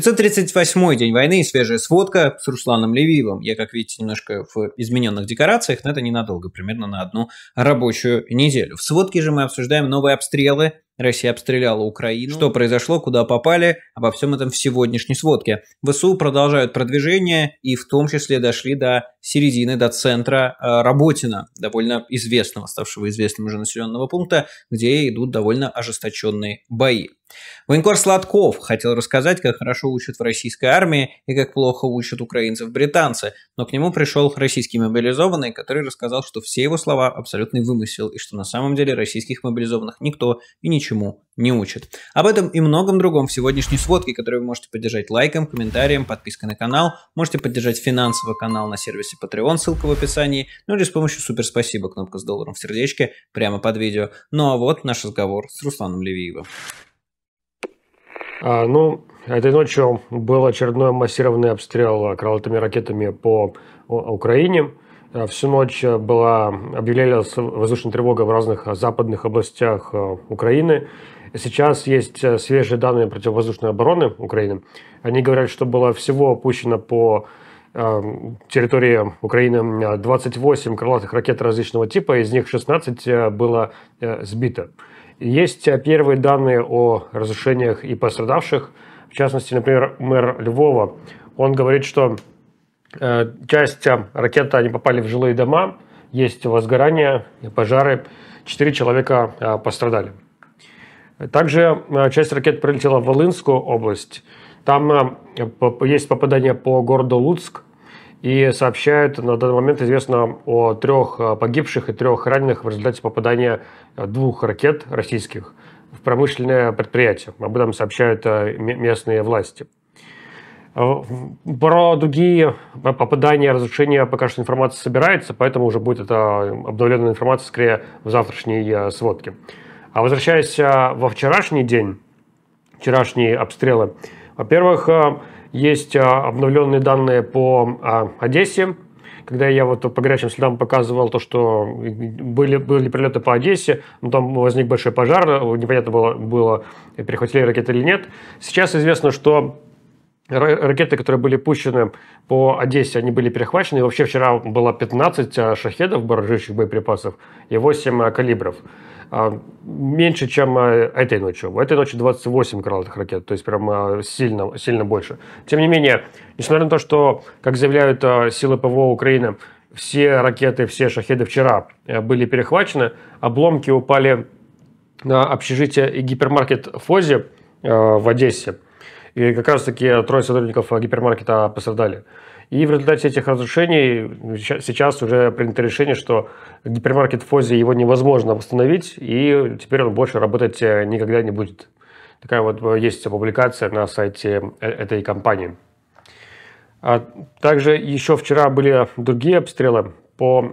538 день войны и свежая сводка с Русланом Левиевым. Я, как видите, немножко в измененных декорациях, но это ненадолго, примерно на одну рабочую неделю. В сводке же мы обсуждаем новые обстрелы Россия обстреляла Украину. Что произошло, куда попали, обо всем этом в сегодняшней сводке. ВСУ продолжают продвижение и в том числе дошли до середины, до центра э, Работина, довольно известного, ставшего известным уже населенного пункта, где идут довольно ожесточенные бои. Военкор Сладков хотел рассказать, как хорошо учат в российской армии и как плохо учат украинцев британцы, но к нему пришел российский мобилизованный, который рассказал, что все его слова абсолютный вымысел и что на самом деле российских мобилизованных никто и ничему не учит. Об этом и многом другом в сегодняшней сводке, которую вы можете поддержать лайком, комментарием, подпиской на канал, можете поддержать финансово канал на сервисе Patreon, ссылка в описании, ну или с помощью суперспасибо кнопка с долларом в сердечке прямо под видео. Ну а вот наш разговор с Русланом Левиевым. А, ну, этой ночью был очередной массированный обстрел крылатыми ракетами по Украине. А, всю ночь э, была объявлялась воздушная тревога в разных западных областях э, Украины. Сейчас есть э, свежие данные противовоздушной обороны Украины. Они говорят, что было всего опущено по территории Украины 28 крылатых ракет различного типа, из них 16 было сбито. Есть э, первые данные о разрушениях и пострадавших. В частности, например, мэр Львова, он говорит, что э, часть э, ракеты они попали в жилые дома, есть возгорания, пожары, четыре человека пострадали. Также часть ракет прилетела в Волынскую область. Там есть попадание по городу Луцк, и сообщают, на данный момент известно о трех погибших и трех раненых в результате попадания Э, двух ракет российских в промышленное предприятие. Об этом сообщают э, местные власти. Э, про другие попадания, разрушения пока что информация собирается, поэтому уже будет эта обновленная информация скорее в завтрашней сводке. А возвращаясь во вчерашний день, вчерашние обстрелы, во-первых, есть обновленные данные по Одессе, когда я вот по горячим следам показывал то, что были, были прилеты по Одессе, но ну, там возник большой пожар, непонятно было, было перехватили ракеты или нет. Сейчас известно, что ракеты, которые были пущены по Одессе, они были перехвачены. И вообще вчера было 15 а шахедов, баражащих боеприпасов, и 8 а калибров. А, меньше, чем а, этой ночью. В Этой ночью 28 крылатых ракет, то есть прям а, сильно, сильно больше. Тем не менее, несмотря на то, что, как заявляют силы ПВО Украины, все ракеты, все шахеды вчера э, были перехвачены, обломки упали на общежитие и гипермаркет Фози э, в Одессе. И как раз-таки трое сотрудников гипермаркета пострадали. И в результате этих разрушений ну, сейчас уже принято решение, что гипермаркет в Фозе его невозможно восстановить, и теперь он больше работать э, никогда не будет. Такая вот э, есть публикация на сайте э, этой компании. А также еще вчера были другие обстрелы по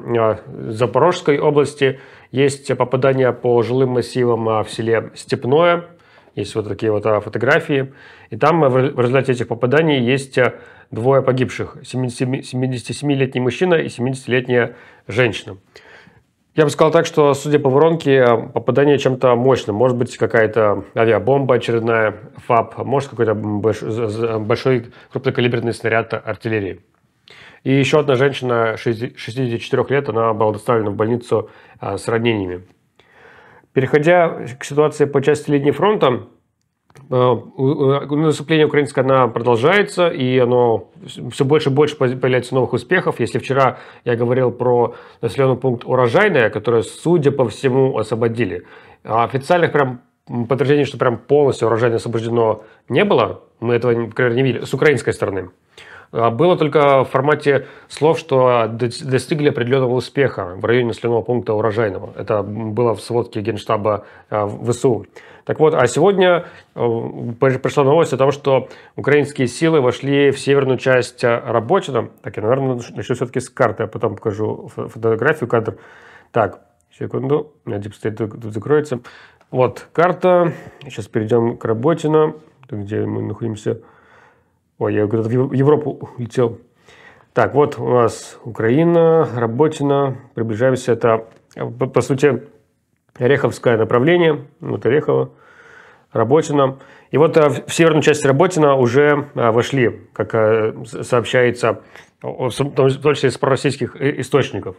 Запорожской области. Есть попадания по жилым массивам в селе Степное. Есть вот такие вот фотографии. И там в результате этих попаданий есть двое погибших, 77-летний мужчина и 70-летняя женщина. Я бы сказал так, что, судя по воронке, попадание чем-то мощным. Может быть, какая-то авиабомба очередная, ФАП, может, какой-то большой крупнокалиберный снаряд артиллерии. И еще одна женщина 64 лет, она была доставлена в больницу а, с ранениями. Переходя к ситуации по части линии фронта, Э, э, ну, наступление украинское, оно продолжается, и оно все больше и больше появляется новых успехов. Если вчера я говорил про населенный пункт Урожайная, который, судя по всему, освободили, а официальных прям подтверждений, что прям полностью урожайное освобождено не было, мы этого, например, не видели, с украинской стороны. А было только в формате слов, что достигли определенного успеха в районе населенного пункта Урожайного. Это было в сводке Генштаба э, ВСУ. Так вот, а сегодня э, пришла новость о том, что украинские силы вошли в северную часть э, Рабочина. Так, я, наверное, начну все-таки с карты, а потом покажу фотографию, кадр. Так, секунду, у меня дипстейт тут закроется. Вот карта, сейчас перейдем к Работино, где мы находимся. Ой, я куда-то в Европу улетел. Так, вот у нас Украина, Рабочина. приближаемся, это, э, по сути, Ореховское направление, вот Орехово, Работина. И вот э, в северную часть Работина уже э, вошли, как э, сообщается, в том числе из пророссийских источников.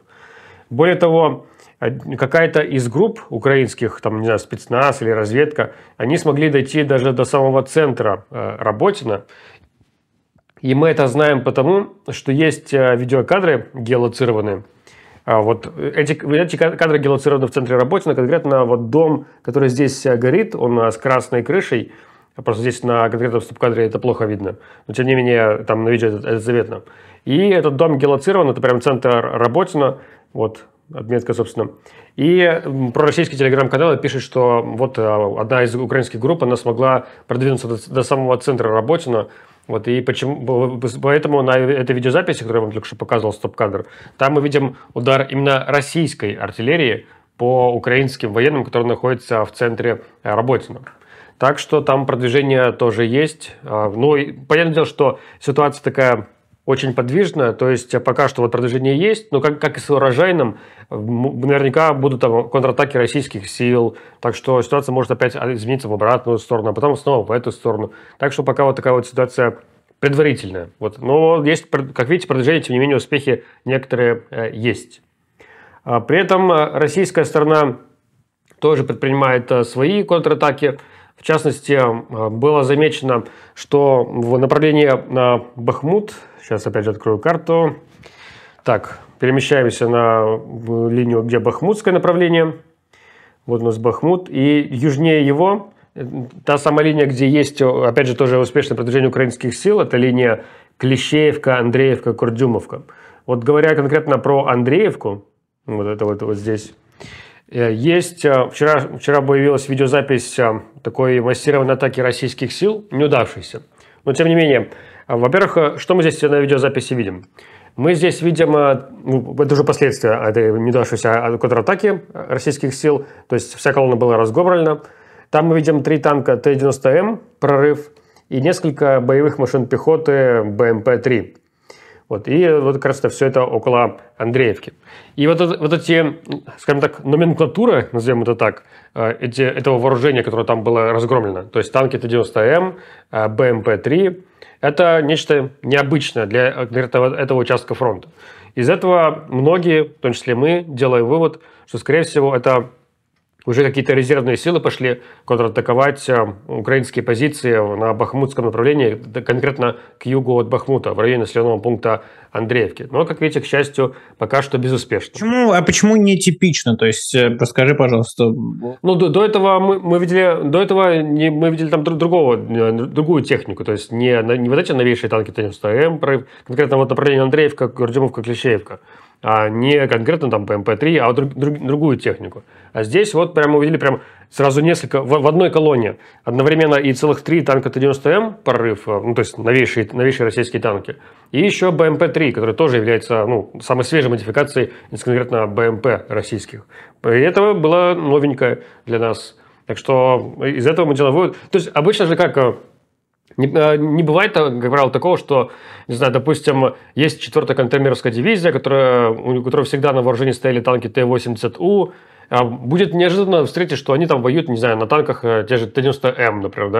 Более того, какая-то из групп украинских, там, не знаю, спецназ или разведка, они смогли дойти даже до самого центра Работина. И мы это знаем потому, что есть видеокадры геолоцированные – а вот эти, эти кадры гелоцированы в центре Работина, конкретно вот дом, который здесь э, горит, он э, с красной крышей, просто здесь на конкретном стоп-кадре это плохо видно, но тем не менее там на видео это, это заметно. И этот дом гелоцирован, это прям центр Работина, вот отметка, собственно. И пророссийский телеграм-канал пишет, что вот э, одна из украинских групп, она смогла продвинуться до, до самого центра Работина, вот и почему, поэтому на этой видеозаписи, которую я вам только что показывал, стоп-кадр, там мы видим удар именно российской артиллерии по украинским военным, которые находятся в центре э, Работина. Так что там продвижение тоже есть. А, ну, и понятное дело, что ситуация такая очень подвижно, то есть э, пока что вот продвижение есть, но как, как и с урожайным, наверняка будут там контратаки российских сил, так что ситуация может опять а, измениться в обратную сторону, а потом снова в эту сторону. Так что пока вот такая вот ситуация предварительная. Вот. Но есть, как видите, продвижение, тем не менее, успехи некоторые э, есть. А при этом э, российская сторона тоже предпринимает свои контратаки, в частности, было замечено, что в направлении на Бахмут Сейчас опять открою карту. Так, перемещаемся на линию, где Бахмутское направление. Вот у нас Бахмут. И южнее его э, та самая линия, где есть, опять же, тоже успешное продвижение украинских сил, это линия Клещеевка, Андреевка, Курдюмовка. Вот говоря конкретно про Андреевку, вот это вот, вот здесь, э, есть, э, вчера, вчера появилась видеозапись такой массированной атаки российских сил, неудавшейся. Но тем не менее, а, во-первых, э, что мы здесь на видеозаписи видим? Мы здесь видим, э, ну, это уже последствия этой недавшейся а, контратаки э, российских сил, то есть вся колонна была разгромлена. Там мы видим три танка Т-90М, прорыв, и несколько боевых машин пехоты БМП-3. Вот, и вот как раз это все это около Андреевки. И вот, вот эти, скажем так, номенклатура, назовем это так, э, эти, этого вооружения, которое там было разгромлено, то есть танки Т-90М, э, БМП-3, это нечто необычное для, для этого, этого участка фронта. Из этого многие, в том числе мы, делаем вывод, что, скорее всего, это уже какие-то резервные силы пошли контратаковать э, украинские позиции на бахмутском направлении, конкретно к югу от Бахмута, в районе населенного пункта Андреевки. Но, как видите, к счастью, пока что безуспешно. Почему, а почему не типично? То есть, э, расскажи, пожалуйста. Ну, до, до этого мы, мы видели, до этого не, мы видели там друг, другого, э, другую технику. То есть, не, не вот эти новейшие танки Т-90, М, конкретно вот направление Андреевка, Гордюмовка, Клещеевка а не конкретно там PMP3, а друг, друг, другую технику. А здесь вот прямо увидели прям сразу несколько, в, в одной колонне одновременно и целых три танка Т-90М прорыв, э, ну то есть новейшие, новейшие российские танки, и еще БМП-3, который тоже является ну, самой свежей модификацией из конкретно БМП российских. И этого было новенькое для нас. Так что из этого мы делаем вывод. То есть обычно же как э, не, э, не бывает, э, как правило, такого, что, не знаю, допустим, есть четвертая я дивизия, которая, у которой всегда на вооружении стояли танки Т-80У, а Будет неожиданно встретить, что они там воюют, не знаю, на танках э, те же Т-90М, например,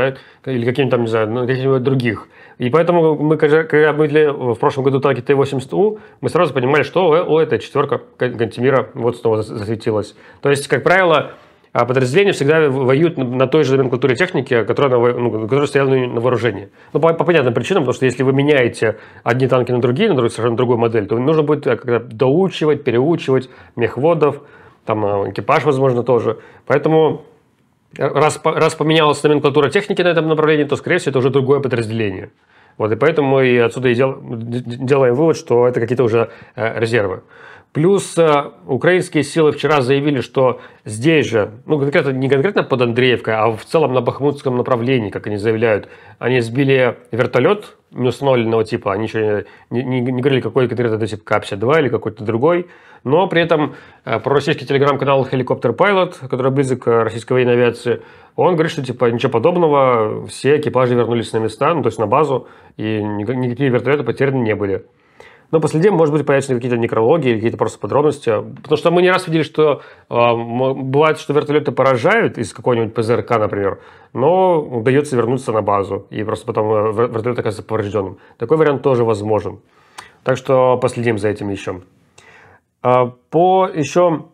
да, или каким там, не знаю, на ну, каких-нибудь других. И поэтому мы, когда мы в прошлом году танки Т-80У, мы сразу понимали, что о, о четверка контемира вот снова засветилась. То есть, как правило, а подразделения всегда воюют на той же номенклатуре техники, которая, на, ну, которая стояла на вооружении. Ну, по, по понятным причинам, потому что если вы меняете одни танки на другие, на другую, совершенно другую модель, то нужно будет э, как-то доучивать, переучивать мехводов, там э, экипаж, возможно, тоже. Поэтому э, раз, раз поменялась номенклатура техники на этом направлении, то, скорее всего, это уже другое подразделение. Вот, и поэтому мы отсюда и дел, делаем вывод, что это какие-то уже резервы. Плюс э, украинские силы вчера заявили, что здесь же, ну конкретно, не конкретно под Андреевкой, а в целом на Бахмутском направлении, как они заявляют, они сбили вертолет неустановленного типа, они еще не, не, не говорили, какой конкретно это тип К-52 или какой-то другой, но при этом э, пророссийский телеграм-канал Helicopter Pilot, который близок к российской военной авиации, он говорит, что типа ничего подобного, все экипажи вернулись на места, ну то есть на базу, и никакие вертолеты потеряны не были. Но ну, по может быть, появятся какие-то некрологии или какие-то просто подробности. Потому что мы не раз видели, что э, бывает, что вертолеты поражают из какого нибудь ПЗРК, например, но удается вернуться на базу, и просто потом э, вертолет оказывается поврежденным. Такой вариант тоже возможен. Так что последим за этим еще. А, по еще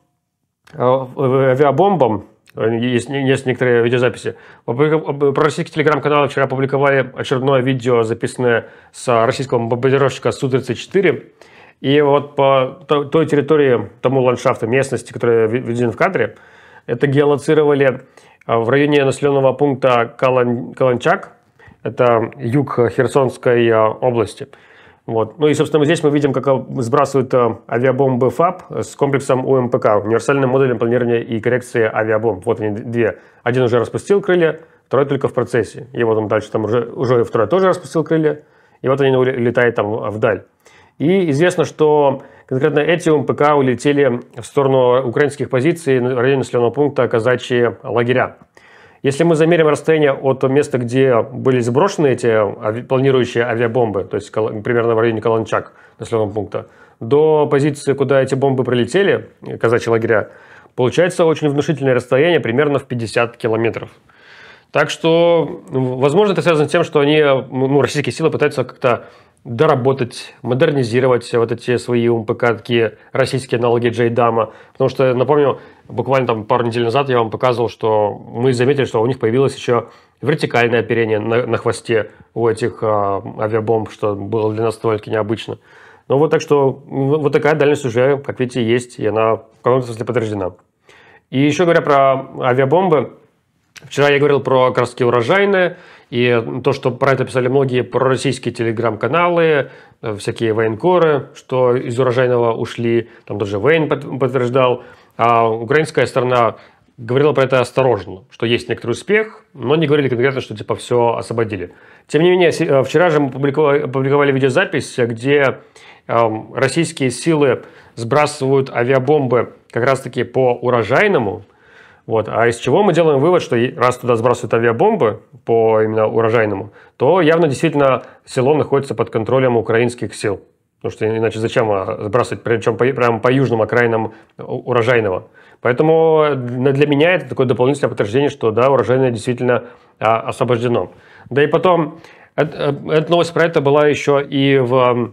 а, авиабомбам есть, есть некоторые видеозаписи. Про российский телеграм-канал вчера опубликовали очередное видео, записанное с российского бомбардировщика Су-34. И вот по той территории, тому ландшафту, местности, которая виден в кадре, это геолоцировали а, в районе населенного пункта Каланчак, это юг Херсонской а, области – вот. Ну и, собственно, здесь мы видим, как э, сбрасывают э, авиабомбы ФАП э, с комплексом УМПК, универсальным модулем планирования и коррекции авиабомб. Вот они две. Один уже распустил крылья, второй только в процессе. И вот он дальше там уже, уже второй тоже распустил крылья, и вот они улетают там вдаль. И известно, что конкретно эти УМПК улетели в сторону украинских позиций в районе населенного пункта казачьи лагеря. Если мы замерим расстояние от места, где были заброшены эти ави... планирующие авиабомбы, то есть примерно в районе Каланчак, населенного пункта, до позиции, куда эти бомбы прилетели, э, казачьи лагеря, получается очень внушительное расстояние, примерно в 50 километров. Так что, возможно, это связано с тем, что они, ну, российские силы пытаются как-то доработать, модернизировать вот эти свои УМПК, такие российские аналоги Джейдама. Потому что, напомню, буквально там пару недель назад я вам показывал, что мы заметили, что у них появилось еще вертикальное оперение на, на хвосте у этих а, авиабомб, что было для нас довольно необычно. Ну вот так что вот такая дальность уже, как видите, есть, и она в каком-то смысле подтверждена. И еще говоря про авиабомбы, Вчера я говорил про как урожайные и то, что про это писали многие пророссийские телеграм-каналы, э, всякие военкоры, что из урожайного ушли, там даже Вейн подтверждал, а украинская сторона говорила про это осторожно, что есть некоторый успех, но не говорили конкретно, что типа все освободили. Тем не менее, э, вчера же мы опубликовали, видеозапись, где эм, российские силы сбрасывают авиабомбы как раз-таки по урожайному, вот. А из чего мы делаем вывод, что раз туда сбрасывают авиабомбы по именно урожайному, то явно действительно село находится под контролем украинских сил. Потому что иначе зачем а, сбрасывать, причем по, прямо по южным окраинам э, урожайного. Поэтому для меня это такое дополнительное подтверждение, что да, урожайное действительно а, освобождено. Да и потом, э, э, эта новость про это была еще и в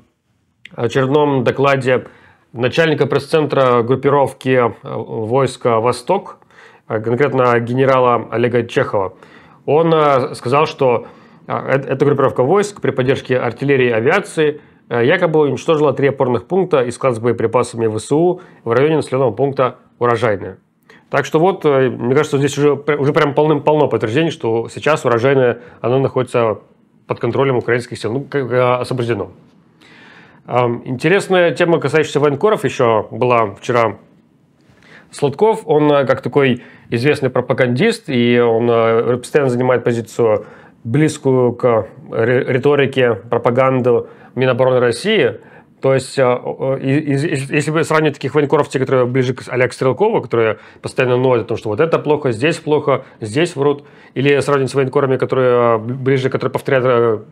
очередном докладе начальника пресс-центра группировки войска «Восток», а, конкретно генерала Олега Чехова. Он а, сказал, что а, э, эта группировка войск при поддержке артиллерии и авиации якобы уничтожила три опорных пункта и склад с боеприпасами ВСУ в районе населенного пункта Урожайная. Так что вот, э, мне кажется, здесь уже, уже прям полным-полно подтверждений, что сейчас урожайное, оно находится под контролем украинских сил, ну, как э, освобождено. Интересная тема, касающаяся военкоров, еще была вчера. Сладков, он как такой известный пропагандист, и он э, постоянно занимает позицию близкую к риторике, пропаганду Минобороны России. То есть, э, э, если бы сравнивать таких военкоров, те, которые ближе к Олег Стрелкову, которые постоянно ноют о том, что вот это плохо, здесь плохо, здесь врут, или сравнивать с военкорами, которые ближе, которые повторяют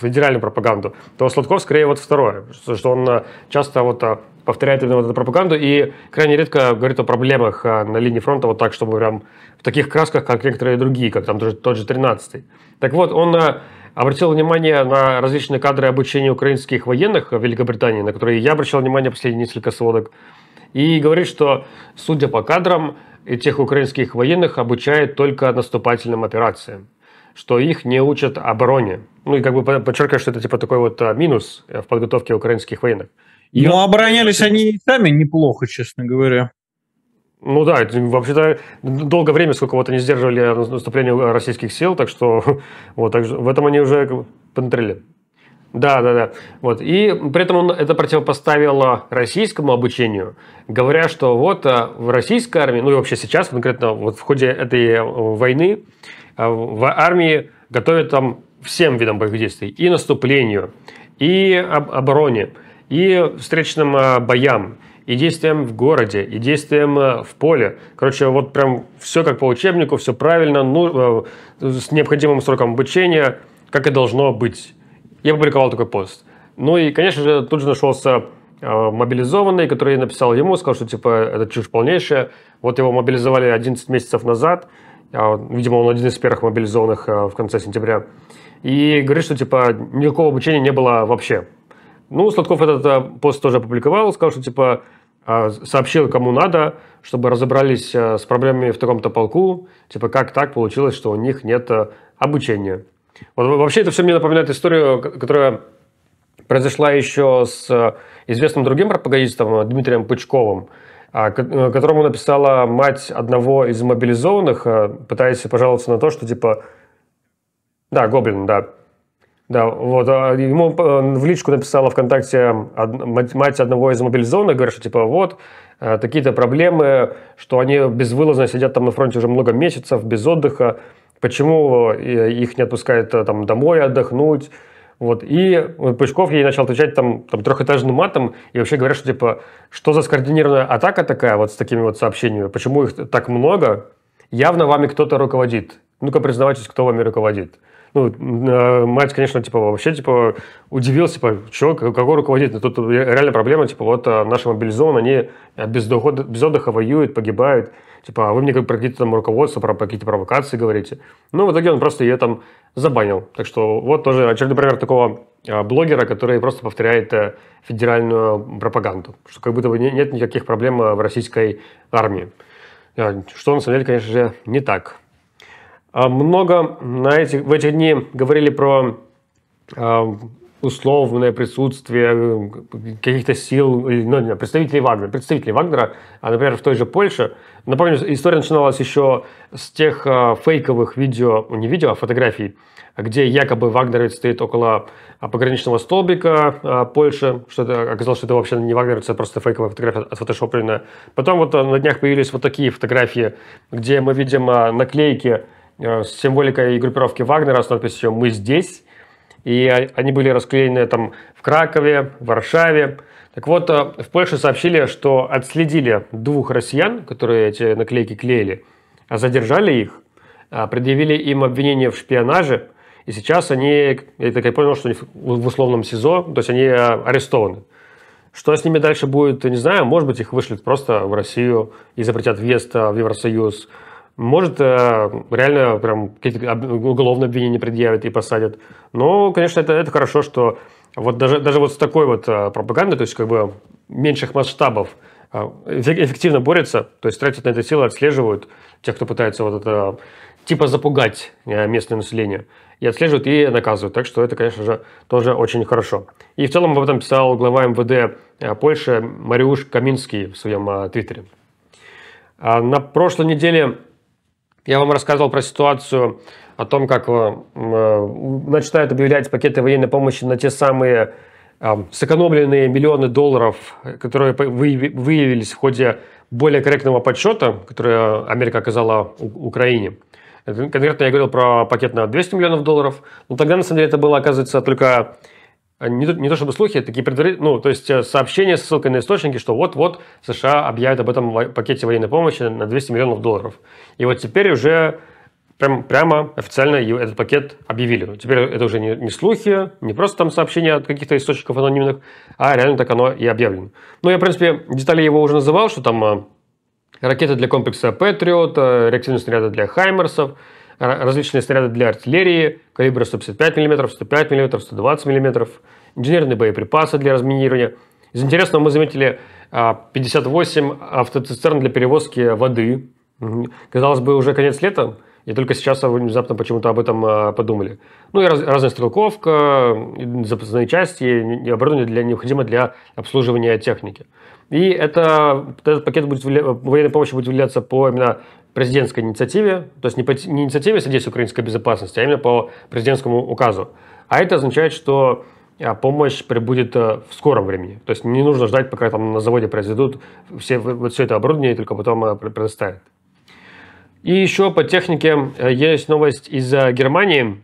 федеральную пропаганду, то Сладков скорее вот второе, что он часто вот повторяет именно вот эту пропаганду и крайне редко говорит о проблемах а, на линии фронта вот так, чтобы прям в таких красках, как некоторые другие, как там тот же 13-й. Так вот, он а, обратил внимание на различные кадры обучения украинских военных в Великобритании, на которые я обращал внимание последние несколько сводок, и говорит, что, судя по кадрам, этих украинских военных обучают только наступательным операциям что их не учат обороне. Ну и как бы подчеркиваю, что это типа такой вот а, минус э, в подготовке украинских военных. И Но ну, оборонялись они и сами неплохо, честно говоря. Ну да, вообще-то долгое время, сколько вот они сдерживали наступление российских сил, так что вот так, в этом они уже понтрели. Да, да, да. Вот. И при этом он это противопоставило российскому обучению, говоря, что вот э, в российской армии, ну и вообще сейчас конкретно вот в ходе этой э, войны э, в армии готовят там всем видам боевых действий, и наступлению, и обороне и встречным а, боям, и действиям в городе, и действиям а, в поле. Короче, вот прям все как по учебнику, все правильно, ну, а, с необходимым сроком обучения, как и должно быть. Я опубликовал такой пост. Ну и, конечно же, тут же нашелся мобилизованный, который написал ему, сказал, что типа это чушь полнейшая. Вот его мобилизовали 11 месяцев назад, видимо, он один из первых мобилизованных в конце сентября. И говорит, что типа никакого обучения не было вообще. Ну, Сладков этот э, пост тоже опубликовал, сказал, что типа а, сообщил кому надо, чтобы разобрались э, с проблемами в таком-то полку, типа как так получилось, что у них нет э, обучения. Вот вообще это все мне напоминает историю, которая произошла еще с известным другим пропагандистом Дмитрием Пучковым, а, которому написала мать одного из мобилизованных, пытаясь пожаловаться на то, что типа... Да, Гоблин, да да, вот, а, ему э, в личку написала ВКонтакте мать одного из мобилизованных, говорит, что типа вот, э, такие-то проблемы, что они безвылазно сидят там на фронте уже много месяцев, без отдыха, почему э, их не отпускают там домой отдохнуть, вот. И Пучков ей начал отвечать там, там трехэтажным матом и вообще говорят, что типа, что за скоординированная атака такая вот с такими вот сообщениями, почему их так много, явно вами кто-то руководит. Ну-ка признавайтесь, кто вами руководит. Ну, а, мать, конечно, типа, вообще, типа, удивился, типа, что, какой руководитель? Тут реально проблема, типа, вот а, наши мобилизованные, они а, без, дохода, без отдыха воюют, погибают. Типа, а вы мне как про какие-то там руководства, про какие-то провокации говорите. Ну, в итоге он просто ее там забанил. Так что вот тоже очередной пример такого блогера, который просто повторяет э, федеральную пропаганду. Что как будто бы нет никаких проблем э, в российской армии. Что на самом деле, конечно же, не так. А много на этих в эти дни говорили про а, условное присутствие э, каких-то сил, ну, представителей Вагнера, представителей Вагнера, а, например, в той же Польше. Напомню, история начиналась еще с тех а, фейковых видео, не видео, а фотографий, где якобы Вагнер стоит около пограничного столбика Польши, что это оказалось, что это вообще не Вагнер, это просто фейковая фотография отфотошопленная. Потом вот на днях появились вот такие фотографии, где мы видим наклейки Э, с символикой группировки Вагнера, с надписью «Мы здесь». И они были расклеены там в Кракове, в Варшаве. Так вот, э, в Польше сообщили, что отследили двух россиян, которые эти наклейки клеили, а задержали их, а предъявили им обвинение в шпионаже, и сейчас они, я так и понял, что они в условном СИЗО, то есть они э, арестованы. Что с ними дальше будет, не знаю, может быть, их вышлют просто в Россию и запретят въезд в Евросоюз, может, э, реально прям какие-то уголовные обвинения предъявят и посадят. Но, конечно, это, это хорошо, что вот даже, даже вот с такой вот э, пропагандой, то есть как бы меньших масштабов, э, эффективно борются, то есть тратят на это силы, отслеживают тех, кто пытается вот это типа запугать местное население. И отслеживают, и наказывают. Так что это, конечно же, тоже очень хорошо. И в целом об этом писал глава МВД Польши Мариуш Каминский в своем твиттере. А на прошлой неделе я вам рассказывал про ситуацию о том, как э, э, начинают объявлять пакеты военной помощи на те самые э, сэкономленные миллионы долларов, которые выявились в ходе более корректного подсчета, который Америка оказала Украине. Конкретно я говорил про пакет на 200 миллионов долларов, но тогда, на самом деле, это было, оказывается, только а не, не то чтобы слухи, а такие предварительные, ну, то есть э, сообщения со ссылкой на источники, что вот-вот США объявят об этом пакете военной помощи на 200 миллионов долларов. И вот теперь уже прям, прямо официально этот пакет объявили. Ну, теперь это уже не, не слухи, не просто там сообщения от каких-то источников анонимных, а реально так оно и объявлено. Ну, я, в принципе, детали его уже называл, что там э, ракеты для комплекса Patriot, э, реактивные снаряды для Хаймерсов, различные снаряды для артиллерии калибра 155 мм, 105 мм, 120 мм, инженерные боеприпасы для разминирования. Из интересного мы заметили 58 а, автоцистерн для перевозки воды. Казалось бы, уже конец лета, и только сейчас внезапно почему-то об этом а, подумали. Ну и раз, разная стрелковка, запасные части и оборудование для, необходимо для обслуживания техники. И это, этот пакет будет, военной помощи будет выделяться по именно президентской инициативе, то есть не по не инициативе «Садись украинской безопасности», а именно по президентскому указу. А это означает, что а, помощь прибудет э, в скором времени. То есть не нужно ждать, пока там на заводе произведут все, вот все это оборудование, и только потом э, предоставят. И еще по технике э, есть новость из Германии.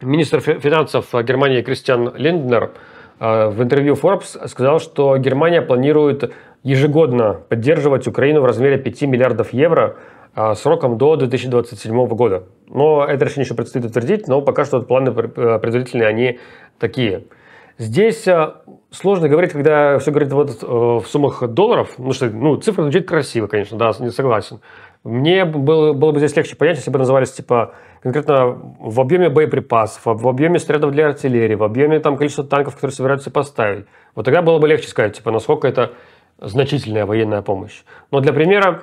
Министр финансов Германии Кристиан Линднер в интервью Forbes сказал, что Германия планирует ежегодно поддерживать Украину в размере 5 миллиардов евро а, сроком до 2027 года. Но это решение еще предстоит утвердить, но пока что планы э, предварительные, они такие. Здесь а, сложно говорить, когда все говорит вот э, в суммах долларов, потому ну, что ну, цифра звучит красиво, конечно, да, не согласен. Мне было, было бы здесь легче понять, если бы назывались типа конкретно в объеме боеприпасов, в объеме снарядов для артиллерии, в объеме там количества танков, которые собираются поставить. Вот тогда было бы легче сказать, типа, насколько это значительная военная помощь. Но для примера,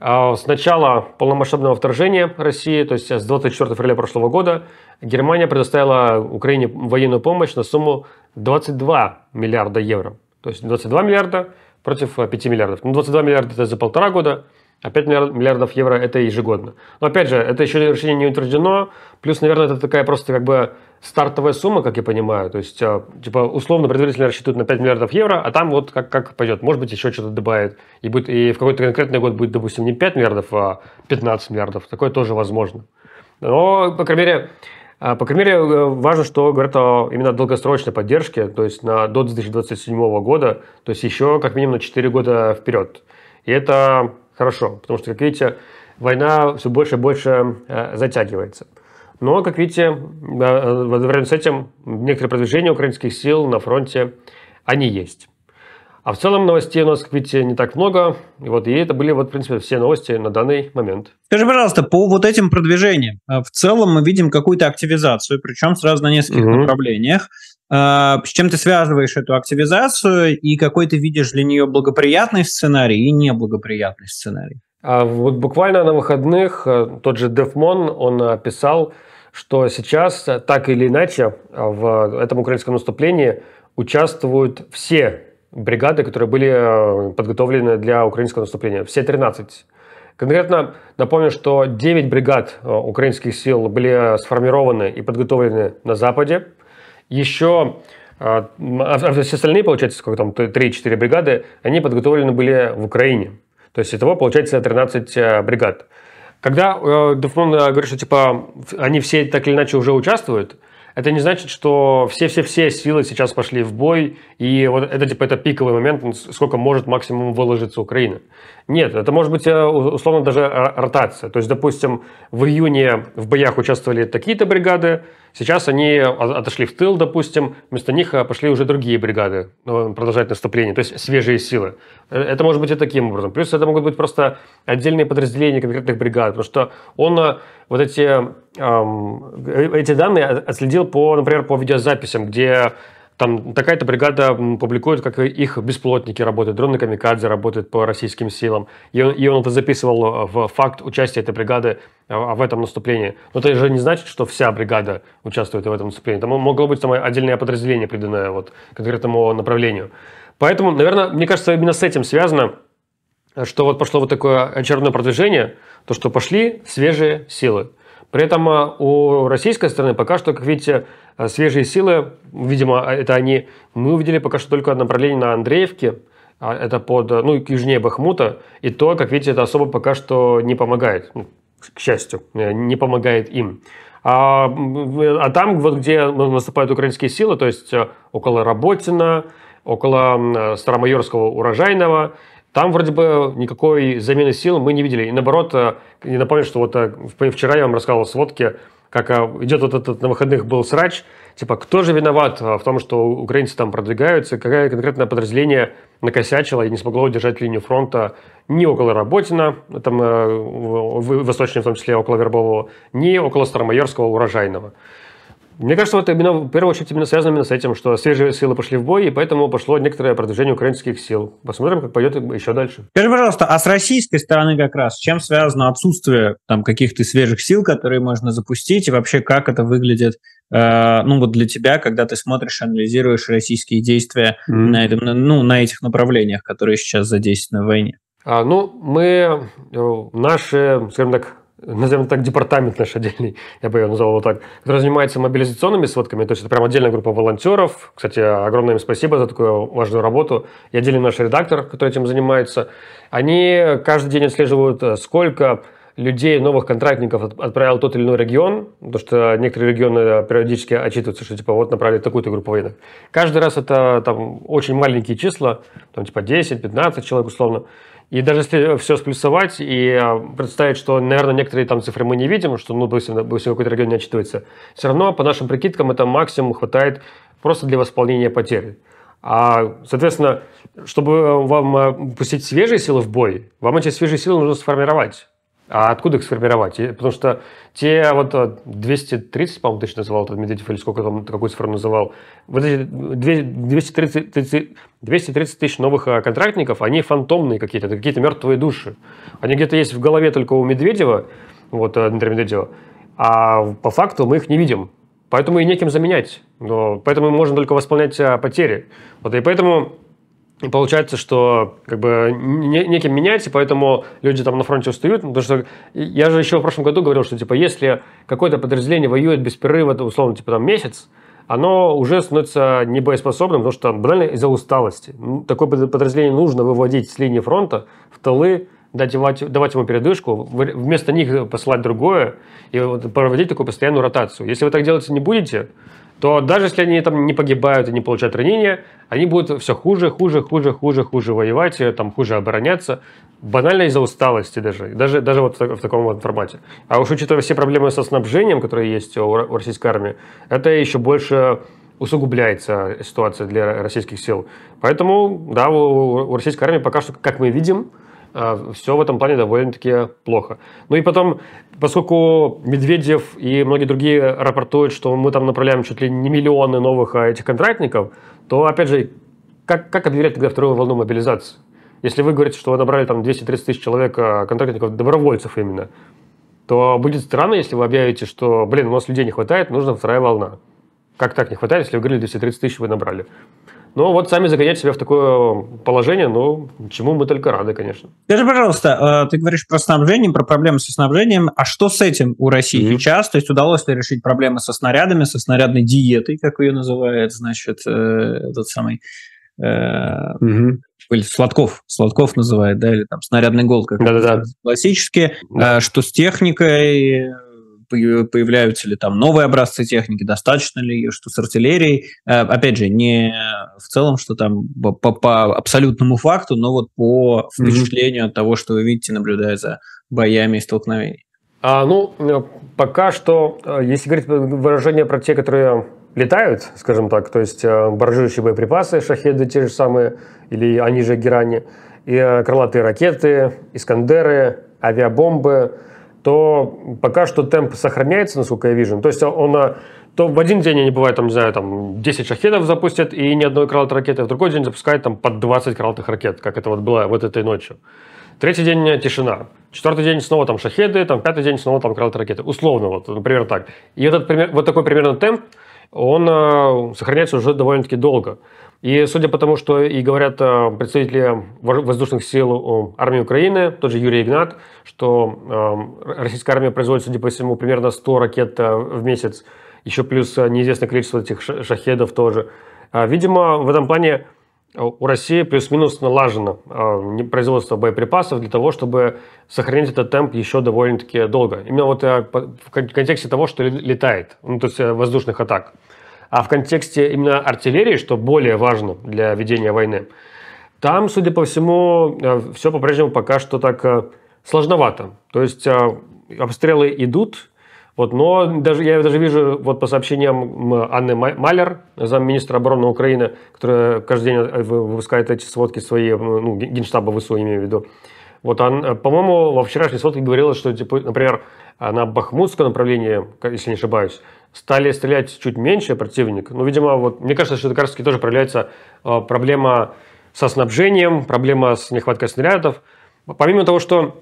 а, с начала полномасштабного вторжения России, то есть с 24 февраля прошлого года, Германия предоставила Украине военную помощь на сумму 22 миллиарда евро. То есть 22 миллиарда против 5 э, миллиардов. Ну, 22 миллиарда это за полтора года, а 5 миллиардов евро – это ежегодно. Но опять же, это еще решение не утверждено. Плюс, наверное, это такая просто как бы стартовая сумма, как я понимаю. То есть, э, типа, условно, предварительно рассчитывают на 5 миллиардов евро, а там вот как, как пойдет. Может быть, еще что-то добавит. И, будет, и в какой-то конкретный год будет, допустим, не 5 миллиардов, а 15 миллиардов. Такое тоже возможно. Но, по крайней мере, э, по крайней мере, э, важно, что говорят о именно долгосрочной поддержке, то есть на, до 2027 года, то есть еще как минимум на 4 года вперед. И это хорошо, потому что, как видите, война все больше и больше э, затягивается. Но, как видите, э, одновременно с этим некоторые продвижения украинских сил на фронте, они есть. А в целом новостей у нас, как видите, не так много. И вот и это были, вот, в принципе, все новости на данный момент. Скажи, пожалуйста, по вот этим продвижениям. Э, в целом мы видим какую-то активизацию, причем сразу на нескольких угу. направлениях. А, с чем ты связываешь эту активизацию и какой ты видишь для нее благоприятный сценарий и неблагоприятный сценарий? А вот буквально на выходных э, тот же Дефмон, он писал, что сейчас э, так или иначе э, в этом украинском наступлении участвуют все бригады, которые были подготовлены для украинского наступления, все 13. Конкретно напомню, что 9 бригад украинских сил были сформированы и подготовлены на Западе, еще а, а, а все остальные, получается, сколько там, 3-4 бригады, они подготовлены были в Украине. То есть, этого получается 13 э, бригад. Когда э, Дефмон э, говорит, что типа они все так или иначе уже участвуют, это не значит, что все-все-все силы сейчас пошли в бой, и вот это типа это пиковый момент, сколько может максимум выложиться Украина. Нет, это может быть э, условно даже ротация. То есть, допустим, в июне в боях участвовали такие-то бригады, сейчас они э, отошли в тыл, допустим, вместо них э, пошли уже другие бригады ну, продолжать наступление, то есть свежие силы. Это может быть и таким образом. Плюс это могут быть просто отдельные подразделения конкретных бригад, потому что он вот эти, эм, эти данные отследил по, например, по видеозаписям, где там такая-то бригада публикует, как их бесплотники работают, дроны камикадзе работают по российским силам. И он, и он это записывал э, в факт участия этой бригады э, а в этом наступлении. Но это же не значит, что вся бригада участвует в этом наступлении. Там могло быть там, отдельное подразделение, приданное вот, конкретному направлению. Поэтому, наверное, мне кажется, именно с этим связано, что вот пошло вот такое очередное продвижение, то, что пошли свежие силы. При этом э, у российской стороны пока что, как видите, а свежие силы, видимо, а, это они... Мы увидели пока что только направление на Андреевке, а это под, ну, к южнее Бахмута, и то, как видите, это особо пока что не помогает, ну, к счастью, э, не помогает им. А, а там, вот где наступают украинские силы, то есть э, около Работина, около Старомайорского урожайного, там вроде бы никакой замены сил мы не видели. И наоборот, не э, напомню, что вот вчера я вам рассказывал в сводке, как а, идет вот этот на выходных был срач, типа, кто же виноват а, в том, что украинцы там продвигаются, какое конкретное подразделение накосячило и не смогло удержать линию фронта ни около Работина, там, э, в, в, восточной в том числе, около Вербового, ни около Старомайорского, Урожайного. Мне кажется, вот именно, в первую очередь именно связано именно с этим, что свежие силы пошли в бой, и поэтому пошло некоторое продвижение украинских сил. Посмотрим, как пойдет еще дальше. Скажи, пожалуйста, а с российской стороны как раз, чем связано отсутствие там каких-то свежих сил, которые можно запустить, и вообще как это выглядит э, ну вот для тебя, когда ты смотришь, анализируешь российские действия mm. на, этом, ну, на этих направлениях, которые сейчас задействованы в войне? А, ну, мы, э, наши, скажем так, назовем так, департамент наш отдельный, я бы его назвал вот так, который занимается мобилизационными сводками, то есть это прям отдельная группа волонтеров. Кстати, огромное им спасибо за такую важную работу. И отдельный наш редактор, который этим занимается. Они каждый день отслеживают, э, сколько людей, новых контрактников отправил тот или иной регион, потому что некоторые регионы периодически отчитываются, что типа вот направили такую-то группу военных. Каждый раз это там очень маленькие числа, там типа 10-15 человек условно. И даже если все сплюсовать и а, представить, что, наверное, некоторые там цифры мы не видим, что, ну, допустим, допустим какой-то регион не отчитывается, все равно, по нашим прикидкам, это максимум хватает просто для восполнения потерь. А, соответственно, чтобы э, вам э, пустить свежие силы в бой, вам эти свежие силы нужно сформировать. А откуда их сформировать? Потому что те а вот 230, а, по-моему, тысяч называл этот Медведев или сколько там, какую цифру называл, вот эти 230, 30, 230 тысяч новых а, контрактников, они фантомные какие-то, это какие-то мертвые души. Они где-то есть в голове только у Медведева, вот э, Дмитрия Медведева, а по факту мы их не видим. Поэтому и неким заменять. Но поэтому можно только восполнять потери. Вот, и поэтому и получается, что как бы неким меняется, поэтому люди там на фронте устают. Потому что я же еще в прошлом году говорил, что типа если какое-то подразделение воюет без перерыва, условно, типа там месяц, оно уже становится небоеспособным, потому что там банально из-за усталости. Такое подразделение нужно выводить с линии фронта в тылы, давать, давать ему передышку, вместо них посылать другое и проводить такую постоянную ротацию. Если вы так делать не будете, то даже если они там не погибают и не получают ранения, они будут все хуже, хуже, хуже, хуже, хуже воевать, э, там хуже обороняться, банально из-за усталости даже, даже, даже вот в таком вот формате. А уж учитывая все проблемы со снабжением, которые есть у российской армии, это еще больше усугубляется ситуация для российских сил. Поэтому, да, у российской армии пока что, как мы видим, а, все в этом плане довольно-таки плохо. Ну и потом, поскольку Медведев и многие другие рапортуют, что мы там направляем чуть ли не миллионы новых а, этих контрактников, то, опять же, как, как объявлять тогда вторую волну мобилизации? Если вы говорите, что вы набрали там 230 тысяч человек а, контрактников, добровольцев именно, то будет странно, если вы объявите, что, блин, у нас людей не хватает, нужна вторая волна. Как так не хватает, если вы говорили 230 тысяч вы набрали? Ну, вот сами загонять себя в такое положение, ну, чему мы только рады, конечно. Скажи, пожалуйста, э, ты говоришь про снабжение, про проблемы со снабжением. А что с этим у России mm-hmm. сейчас? То есть удалось ли решить проблемы со снарядами, со снарядной диетой, как ее называет, значит, э, этот самый... Mm-hmm. Или Сладков, Сладков называет, да, или там снарядный голд, как Да-да-да. классически. Да. А что с техникой, появляются ли там новые образцы техники, достаточно ли ее, что с артиллерией. Э, опять же, не в целом, что там по, по абсолютному факту, но вот по впечатлению mm-hmm. от того, что вы видите, наблюдая за боями и столкновениями. А, ну, э, пока что, э, если говорить выражение про те, которые летают, скажем так, то есть баржирующие боеприпасы, шахеды те же самые, или они же герани, и крылатые ракеты, искандеры, авиабомбы – то пока что темп сохраняется, насколько я вижу. Ну, то есть он а, то в один день они бывают, там, не знаю, там 10 шахедов запустят и ни одной кралатой ракеты, а в другой день запускают там под 20 кралатых ракет, как это вот было вот этой ночью. Третий день тишина. Четвертый день снова там шахеды, там пятый день снова там кралатые ракеты. Условно, вот, например, так. И этот, вот такой примерно темп, он э, сохраняется уже довольно-таки долго. И судя по тому, что и говорят э, представители воздушных сил э, армии Украины, тот же Юрий Игнат, что э, российская армия производит, судя по всему, примерно 100 ракет в месяц, еще плюс неизвестное количество этих шахедов тоже. А, видимо, в этом плане у России плюс-минус налажено производство боеприпасов для того, чтобы сохранить этот темп еще довольно-таки долго. Именно вот в контексте того, что летает, ну, то есть воздушных атак. А в контексте именно артиллерии, что более важно для ведения войны, там, судя по всему, э, все по-прежнему пока что так э, сложновато. То есть э, обстрелы идут, вот, но даже, я даже вижу вот по сообщениям Анны Малер, замминистра обороны Украины, которая каждый день выпускает эти сводки свои, ну, генштаба ВСУ имею в виду. Вот, по-моему, во вчерашней сводке говорилось, что, типа, например, на Бахмутское направление, если не ошибаюсь, стали стрелять чуть меньше противник. Ну, видимо, вот мне кажется, что это как тоже проявляется э, проблема со снабжением, проблема с нехваткой снарядов. Помимо того, что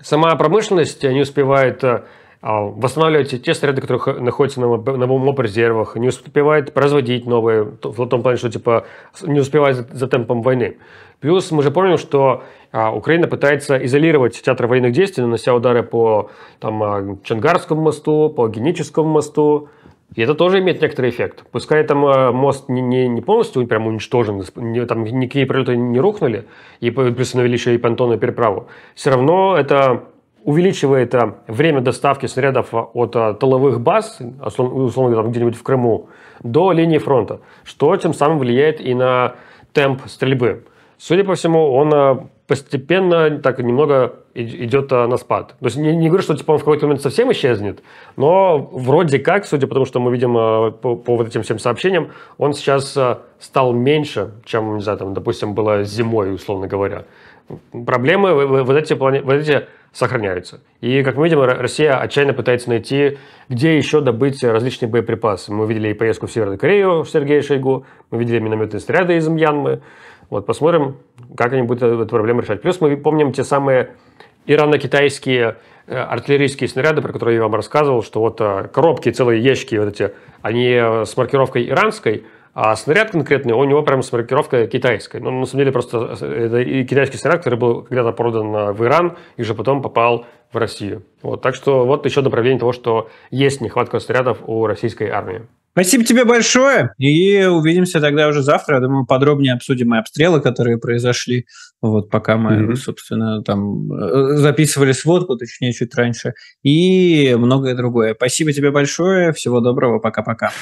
сама промышленность не успевает э, а, восстанавливать те снаряды, которые э, находятся на, на моб-резервах, не успевает производить новые, в том плане, что типа не успевает за, за темпом войны. Плюс мы же помним, что а, Украина пытается изолировать театр военных действий, нанося удары по там, а, Чангарскому мосту, по Геническому мосту, и это тоже имеет некоторый эффект. Пускай там а, мост не, не, не полностью прям уничтожен, не, там никакие прилеты не рухнули, и плюс навели еще и понтонную переправу. Все равно это увеличивает э, время доставки снарядов э, от э, тыловых баз, условно там где-нибудь в Крыму, до линии фронта, что тем самым влияет и на темп стрельбы. Судя по всему, он постепенно так немного идет на спад. То есть не, не говорю, что типа он в какой-то момент совсем исчезнет, но вроде как, судя по тому, что мы видим по, по вот этим всем сообщениям, он сейчас стал меньше, чем, не знаю, там, допустим, было зимой, условно говоря. Проблемы вот эти, вот эти сохраняются. И, как мы видим, Россия отчаянно пытается найти, где еще добыть различные боеприпасы. Мы видели и поездку в Северную Корею Сергея Шойгу, мы видели минометные снаряды из Мьянмы. Вот посмотрим, как они будут эту проблему решать. Плюс мы помним те самые ирано-китайские э, артиллерийские снаряды, про которые я вам рассказывал, что вот э, коробки, целые ящики вот эти, они э, с маркировкой иранской, а снаряд конкретный, у него прямо с маркировкой китайской. Но ну, на самом деле просто это и китайский снаряд, который был когда-то продан а, в Иран и же потом попал в Россию. Вот, так что вот еще направление того, что есть нехватка снарядов у российской армии. Спасибо тебе большое, и увидимся тогда уже завтра. Я думаю, подробнее обсудим и обстрелы, которые произошли, вот пока мы, mm-hmm. собственно, там э, записывали сводку, точнее, чуть раньше, и многое другое. Спасибо тебе большое, всего доброго, пока-пока.